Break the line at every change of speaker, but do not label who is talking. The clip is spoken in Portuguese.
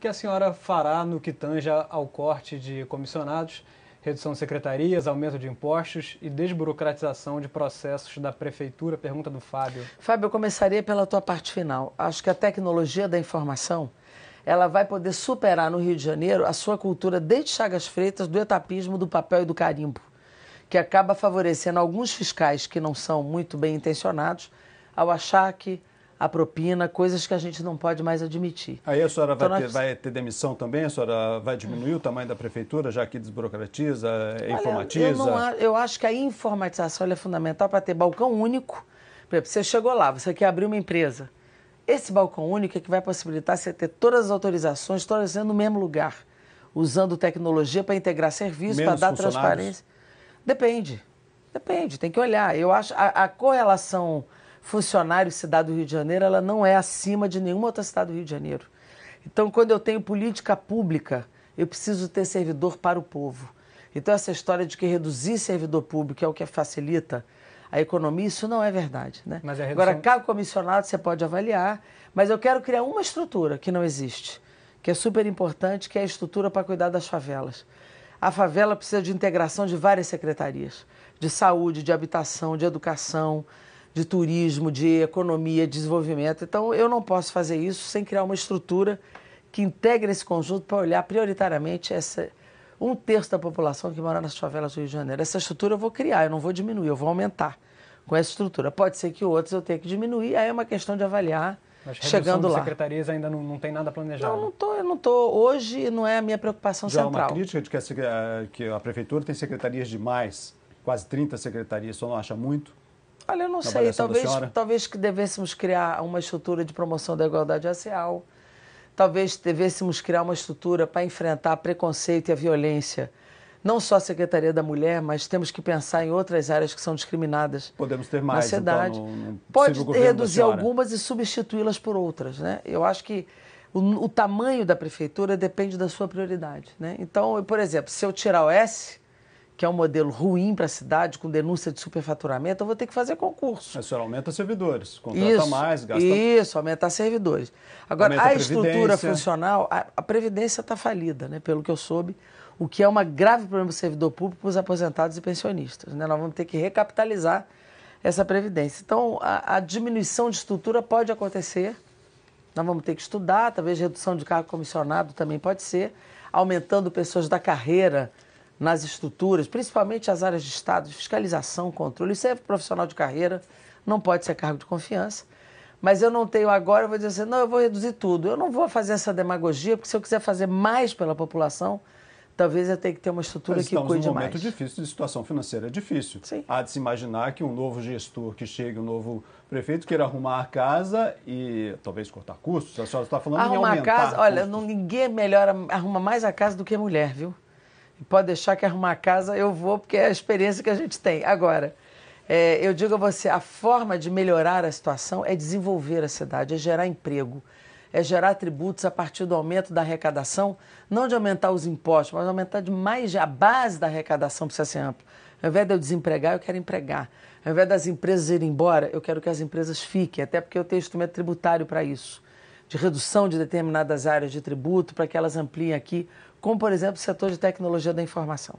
que a senhora fará no que tanja ao corte de comissionados, redução de secretarias, aumento de impostos e desburocratização de processos da prefeitura? Pergunta do
Fábio. Fábio, eu começaria pela tua parte final. Acho que a tecnologia da informação ela vai poder superar no Rio de Janeiro a sua cultura desde Chagas Freitas do etapismo, do papel e do carimbo, que acaba favorecendo alguns fiscais que não são muito bem intencionados ao achar que a propina, coisas que a gente não pode mais admitir. Aí a senhora então vai, nós... ter, vai,
ter, demissão também? A senhora vai diminuir o tamanho da prefeitura, já que desburocratiza, Olha, informatiza? Eu, não,
eu acho que a informatização é fundamental para ter balcão único. Por exemplo, você chegou lá, você quer abrir uma empresa. Esse balcão único é que vai possibilitar você ter todas as autorizações, todas no mesmo lugar, usando tecnologia para integrar serviços, para dar transparência. Depende, depende, tem que olhar. Eu acho a, a correlação funcionário cidade do Rio de Janeiro, ela não é acima de nenhuma outra cidade do Rio de Janeiro. Então, quando eu tenho política pública, eu preciso ter servidor para o povo. Então, essa história de que reduzir servidor público é o que facilita a economia, isso não é verdade. Né? Mas redução... Agora, cada comissionado você pode avaliar, mas eu quero criar uma estrutura que não existe, que é super importante, que é a estrutura para cuidar das favelas. A favela precisa de integração de várias secretarias, de saúde, de habitação, de educação, de turismo, de economia, de desenvolvimento. Então, eu não posso fazer isso sem criar uma estrutura que integre esse conjunto para olhar prioritariamente essa um terço da população que mora nas favelas do Rio de Janeiro. Essa estrutura eu vou criar, eu não vou diminuir, eu vou aumentar com essa estrutura. Pode ser que outros eu tenha que diminuir, aí é uma questão de avaliar mas chegando lá. secretarias ainda não, não tem nada planejado. Não, não tô, eu não estou. Hoje não é a minha preocupação Já central. Já uma
crítica de que a, eh, que a prefeitura tem secretarias demais, quase 30 secretarias, só não acha muito?
Olha, eu não sei, talvez, talvez que devêssemos criar uma estrutura de promoção da igualdade racial, talvez devêssemos criar uma estrutura para enfrentar preconceito e a violência não só a Secretaria da Mulher, mas temos que pensar em outras áreas que são discriminadas. Podemos ter mais, na então, cidade. Então, no, Pode reduzir algumas e substituí-las por outras, né? Eu acho que o, o, tamanho da prefeitura depende da sua prioridade, né? Então, por exemplo, se eu tirar o S, que é um modelo ruim para a cidade, com denúncia de superfaturamento, eu vou ter que fazer concurso. A senhora aumenta servidores, contrata isso, mais, gasta... Isso, aumentar servidores. Agora, aumenta a, a estrutura funcional, a, a Previdência está falida, né, pelo que eu soube, o que é um grave problema do servidor público para os aposentados e pensionistas. Né? Nós vamos ter que recapitalizar essa Previdência. Então, a, a diminuição de estrutura pode acontecer, nós vamos ter que estudar, talvez redução de cargo comissionado também pode ser, aumentando pessoas da carreira nas estruturas, principalmente as áreas de Estado, de fiscalização, controle. Isso é profissional de carreira, não pode ser cargo de confiança. Mas eu não tenho agora, eu vou dizer assim, não, eu vou reduzir tudo. Eu não vou fazer essa demagogia, porque se eu quiser fazer mais pela população, talvez eu tenha que ter uma estrutura que cuide mais. Estamos num momento mais.
difícil, de situação financeira é difícil. Sim. Há de se imaginar que um novo gestor que chegue, um novo prefeito queira arrumar a casa e talvez cortar custos. A senhora está falando arrumar em aumentar é a casa, custos. olha, não,
ninguém melhora, arruma mais a casa do que a mulher, viu? pode deixar que arrumar a casa eu vou, porque é a experiência que a gente tem. Agora, é, eu digo a você, a forma de melhorar a situação é desenvolver a cidade, é gerar emprego, é gerar tributos a partir do aumento da arrecadação, não de aumentar os impostos, mas aumentar demais a base da arrecadação precisa ser ampla. Ao invés de eu desempregar, eu quero empregar. Ao invés das empresas irem embora, eu quero que as empresas fiquem, até porque eu tenho instrumento tributário para isso de redução de determinadas áreas de tributo para que elas ampliem aqui, como, por exemplo, o setor de tecnologia da informação.